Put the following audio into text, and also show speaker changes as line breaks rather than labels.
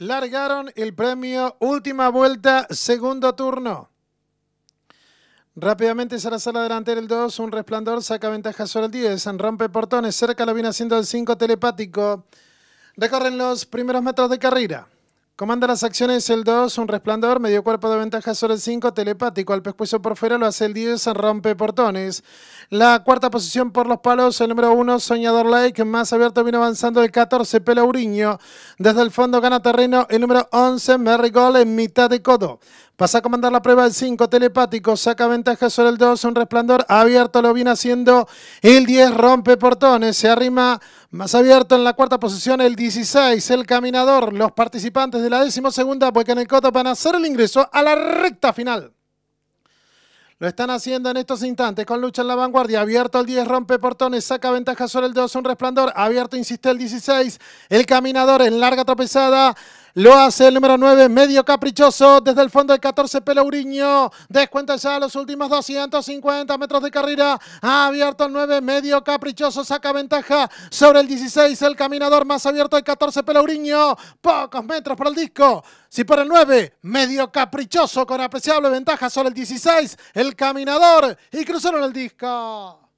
largaron el premio Última Vuelta, segundo turno. Rápidamente la sala delantera el 2, un resplandor, saca ventaja sobre el 10, rompe portones, cerca lo viene haciendo el 5 telepático. Recorren los primeros metros de carrera. Comanda las acciones el 2, un resplandor, medio cuerpo de ventaja sobre el 5, telepático, al pescuezo por fuera lo hace el 10, rompe portones. La cuarta posición por los palos, el número 1, Soñador Lake, más abierto viene avanzando el 14, Pelauriño. Desde el fondo gana terreno el número 11, Merry en mitad de codo. Pasa a comandar la prueba el 5, telepático, saca ventaja sobre el 2, un resplandor abierto, lo viene haciendo el 10, rompe portones, se arrima más abierto en la cuarta posición el 16, el caminador, los participantes de la decimosegunda porque en el coto van a hacer el ingreso a la recta final. Lo están haciendo en estos instantes con lucha en la vanguardia. Abierto el 10, rompe portones, saca ventaja sobre el 2, un resplandor. Abierto, insiste el 16. El caminador en larga tropezada. Lo hace el número 9, medio caprichoso, desde el fondo del 14 Pelauriño. Descuenta a los últimos 250 metros de carrera. abierto el 9, medio caprichoso, saca ventaja sobre el 16. El caminador más abierto el 14 Pelauriño. Pocos metros para el disco. Si por el 9, medio caprichoso con apreciable ventaja sobre el 16, el caminador y cruzaron el disco.